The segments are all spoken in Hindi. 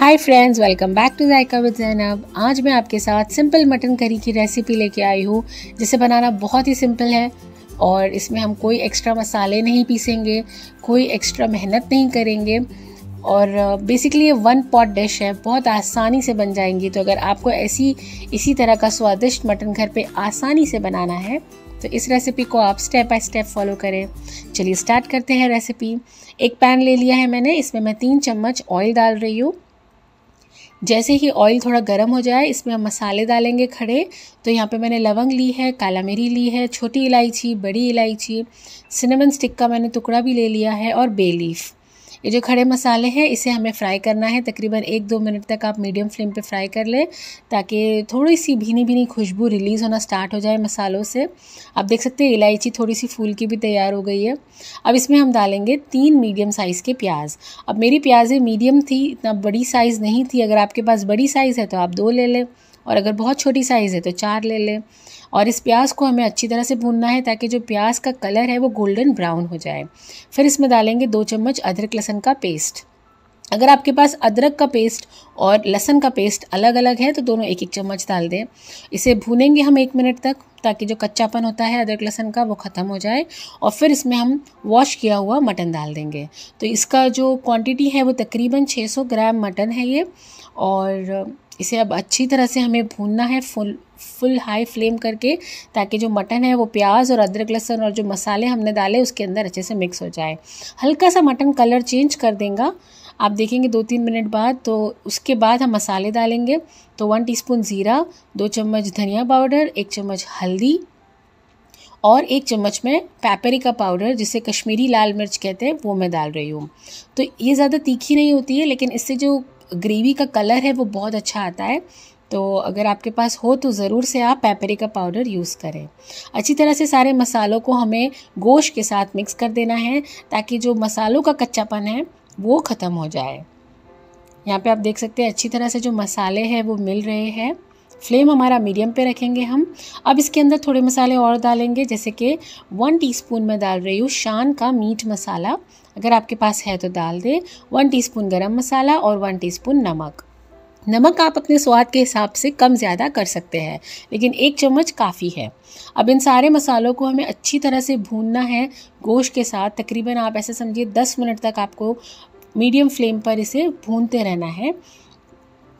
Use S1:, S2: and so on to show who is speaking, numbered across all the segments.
S1: hi friends welcome back to Zaika with Zainab आज मैं आपके साथ सिंपल मटन करी की रेसिपी लेके आई हूँ जिसे बनाना बहुत ही सिंपल है और इसमें हम कोई एक्स्ट्रा मसाले नहीं पीसेंगे कोई एक्स्ट्रा मेहनत नहीं करेंगे और बेसिकली uh, ये वन पॉट डिश है बहुत आसानी से बन जाएंगी तो अगर आपको ऐसी इसी तरह का स्वादिष्ट मटन घर पे आसानी से बनाना है तो इस रेसिपी को आप स्टेप बाय स्टेप फॉलो करें चलिए स्टार्ट करते हैं रेसिपी एक पैन ले लिया है मैंने इसमें मैं तीन चम्मच ऑयल डाल रही हूँ जैसे ही ऑयल थोड़ा गर्म हो जाए इसमें हम मसाले डालेंगे खड़े तो यहाँ पे मैंने लवंग ली है काला मिरी ली है छोटी इलायची बड़ी इलायची सिनेमन स्टिक का मैंने टुकड़ा भी ले लिया है और बे लीफ ये जो खड़े मसाले हैं इसे हमें फ्राई करना है तकरीबन एक दो मिनट तक आप मीडियम फ्लेम पे फ्राई कर लें ताकि थोड़ी सी भीनी भीनी खुशबू रिलीज़ होना स्टार्ट हो जाए मसालों से आप देख सकते हैं इलायची थोड़ी सी फूल की भी तैयार हो गई है अब इसमें हम डालेंगे तीन मीडियम साइज़ के प्याज अब मेरी प्याजें मीडियम थी इतना बड़ी साइज़ नहीं थी अगर आपके पास बड़ी साइज़ है तो आप दो ले लें और अगर बहुत छोटी साइज़ है तो चार ले लें और इस प्याज को हमें अच्छी तरह से भूनना है ताकि जो प्याज का कलर है वो गोल्डन ब्राउन हो जाए फिर इसमें डालेंगे दो चम्मच अदरक लहसन का पेस्ट अगर आपके पास अदरक का पेस्ट और लहसन का पेस्ट अलग अलग है तो दोनों एक एक चम्मच डाल दें इसे भूनेंगे हम एक मिनट तक ताकि जो कच्चापन होता है अदरक लहसन का वो ख़त्म हो जाए और फिर इसमें हम वॉश किया हुआ मटन डाल देंगे तो इसका जो क्वांटिटी है वो तकरीबन 600 ग्राम मटन है ये और इसे अब अच्छी तरह से हमें भूनना है फुल फुल हाई फ्लेम करके ताकि जो मटन है वो प्याज और अदरक लहसुन और जो मसाले हमने डाले उसके अंदर अच्छे से मिक्स हो जाए हल्का सा मटन कलर चेंज कर देगा आप देखेंगे दो तीन मिनट बाद तो उसके बाद हम मसाले डालेंगे तो वन टीस्पून ज़ीरा दो चम्मच धनिया पाउडर एक चम्मच हल्दी और एक चम्मच में पेपरिका पाउडर जिसे कश्मीरी लाल मिर्च कहते हैं वो मैं डाल रही हूँ तो ये ज़्यादा तीखी नहीं होती है लेकिन इससे जो ग्रेवी का कलर है वो बहुत अच्छा आता है तो अगर आपके पास हो तो ज़रूर से आप पेपरिका पाउडर यूज़ करें अच्छी तरह से सारे मसालों को हमें गोश के साथ मिक्स कर देना है ताकि जो मसालों का कच्चापन है वो ख़त्म हो जाए यहाँ पे आप देख सकते हैं अच्छी तरह से जो मसाले हैं वो मिल रहे हैं फ्लेम हमारा मीडियम पे रखेंगे हम अब इसके अंदर थोड़े मसाले और डालेंगे जैसे कि वन टीस्पून मैं डाल रही हूँ शान का मीट मसाला अगर आपके पास है तो डाल दें वन टीस्पून गरम मसाला और वन टीस्पून नमक नमक आप अपने स्वाद के हिसाब से कम ज़्यादा कर सकते हैं लेकिन एक चम्मच काफ़ी है अब इन सारे मसालों को हमें अच्छी तरह से भूनना है गोश्त के साथ तकरीबन आप ऐसे समझिए 10 मिनट तक आपको मीडियम फ्लेम पर इसे भूनते रहना है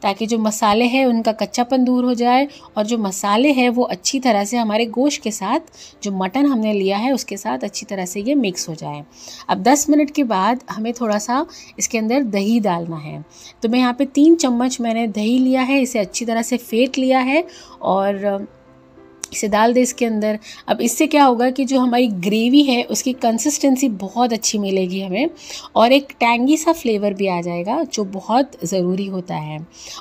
S1: ताकि जो मसाले हैं उनका कच्चापन दूर हो जाए और जो मसाले हैं वो अच्छी तरह से हमारे गोश के साथ जो मटन हमने लिया है उसके साथ अच्छी तरह से ये मिक्स हो जाए अब 10 मिनट के बाद हमें थोड़ा सा इसके अंदर दही डालना है तो मैं यहाँ पे तीन चम्मच मैंने दही लिया है इसे अच्छी तरह से फेंट लिया है और इसे डाल दें इसके अंदर अब इससे क्या होगा कि जो हमारी ग्रेवी है उसकी कंसिस्टेंसी बहुत अच्छी मिलेगी हमें और एक टैंगी सा फ्लेवर भी आ जाएगा जो बहुत ज़रूरी होता है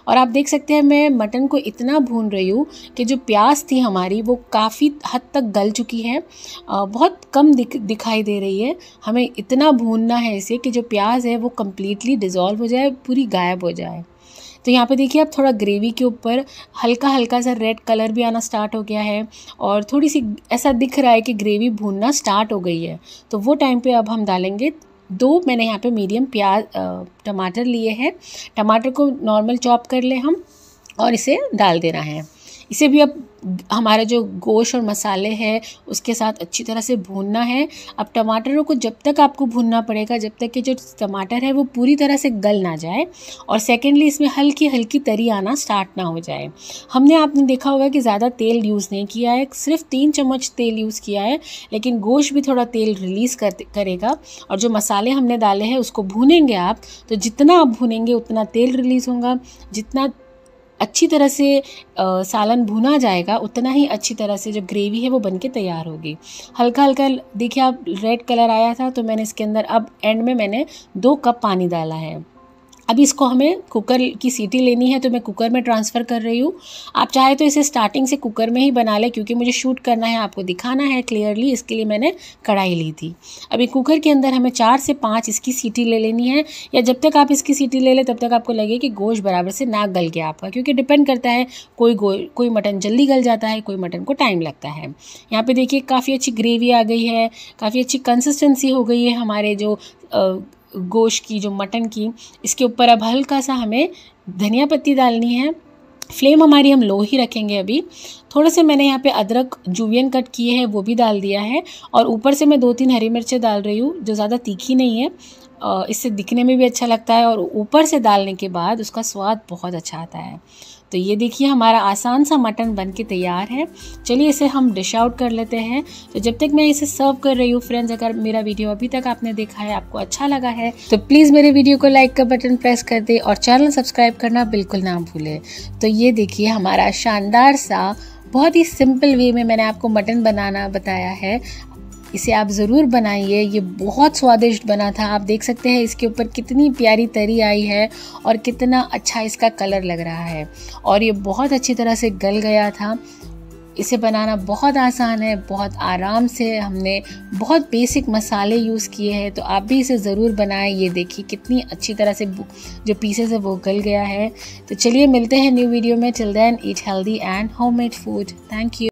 S1: और आप देख सकते हैं मैं मटन को इतना भून रही हूँ कि जो प्याज थी हमारी वो काफ़ी हद तक गल चुकी है बहुत कम दिख दिखाई दे रही है हमें इतना भूनना है इसे कि जो प्याज है वो कम्प्लीटली डिज़ोल्व हो जाए पूरी गायब हो जाए तो यहाँ पे देखिए अब थोड़ा ग्रेवी के ऊपर हल्का हल्का सा रेड कलर भी आना स्टार्ट हो गया है और थोड़ी सी ऐसा दिख रहा है कि ग्रेवी भूनना स्टार्ट हो गई है तो वो टाइम पे अब हम डालेंगे दो मैंने यहाँ पे मीडियम प्याज टमाटर लिए हैं टमाटर को नॉर्मल चॉप कर ले हम और इसे डाल देना है इसे भी अब हमारे जो गोश्त और मसाले हैं उसके साथ अच्छी तरह से भूनना है अब टमाटरों को जब तक आपको भूनना पड़ेगा जब तक कि जो टमाटर है वो पूरी तरह से गल ना जाए और सेकेंडली इसमें हल्की हल्की तरी आना स्टार्ट ना हो जाए हमने आपने देखा होगा कि ज़्यादा तेल यूज़ नहीं किया है सिर्फ तीन चम्मच तेल यूज़ किया है लेकिन गोश्त भी थोड़ा तेल रिलीज़ कर करेगा और जो मसाले हमने डाले हैं उसको भूनेंगे आप तो जितना आप भूनेंगे उतना तेल रिलीज़ होगा जितना अच्छी तरह से सालन भुना जाएगा उतना ही अच्छी तरह से जो ग्रेवी है वो बन के तैयार होगी हल्का हल्का देखिए आप रेड कलर आया था तो मैंने इसके अंदर अब एंड में मैंने दो कप पानी डाला है अभी इसको हमें कुकर की सीटी लेनी है तो मैं कुकर में ट्रांसफ़र कर रही हूँ आप चाहे तो इसे स्टार्टिंग से कुकर में ही बना लें क्योंकि मुझे शूट करना है आपको दिखाना है क्लियरली इसके लिए मैंने कढ़ाई ली थी अभी कुकर के अंदर हमें चार से पाँच इसकी सीटी ले लेनी है या जब तक आप इसकी सीटी ले लें तब तक आपको लगे कि गोश्त बराबर से ना गल गया आपका क्योंकि डिपेंड करता है कोई गो कोई मटन जल्दी गल जाता है कोई मटन को टाइम लगता है यहाँ पर देखिए काफ़ी अच्छी ग्रेवी आ गई है काफ़ी अच्छी कंसिस्टेंसी हो गई है हमारे जो गोश्त की जो मटन की इसके ऊपर अब हल्का सा हमें धनिया पत्ती डालनी है फ्लेम हमारी हम लो ही रखेंगे अभी थोड़े से मैंने यहाँ पे अदरक जूवियन कट किए हैं वो भी डाल दिया है और ऊपर से मैं दो तीन हरी मिर्चें डाल रही हूँ जो ज़्यादा तीखी नहीं है इससे दिखने में भी अच्छा लगता है और ऊपर से डालने के बाद उसका स्वाद बहुत अच्छा आता है तो ये देखिए हमारा आसान सा मटन बन के तैयार है चलिए इसे हम डिश आउट कर लेते हैं तो जब तक मैं इसे सर्व कर रही हूँ फ्रेंड्स अगर मेरा वीडियो अभी तक आपने देखा है आपको अच्छा लगा है तो प्लीज़ मेरे वीडियो को लाइक का बटन प्रेस कर दे और चैनल सब्सक्राइब करना बिल्कुल ना भूलें तो ये देखिए हमारा शानदार सा बहुत ही सिंपल वे में मैंने आपको मटन बनाना बताया है इसे आप ज़रूर बनाइए ये बहुत स्वादिष्ट बना था आप देख सकते हैं इसके ऊपर कितनी प्यारी तरी आई है और कितना अच्छा इसका कलर लग रहा है और ये बहुत अच्छी तरह से गल गया था इसे बनाना बहुत आसान है बहुत आराम से हमने बहुत बेसिक मसाले यूज़ किए हैं तो आप भी इसे ज़रूर बनाएं ये देखिए कितनी अच्छी तरह से जो पीसेस है वो गल गया है तो चलिए मिलते हैं न्यू वीडियो में till then eat healthy and homemade food thank you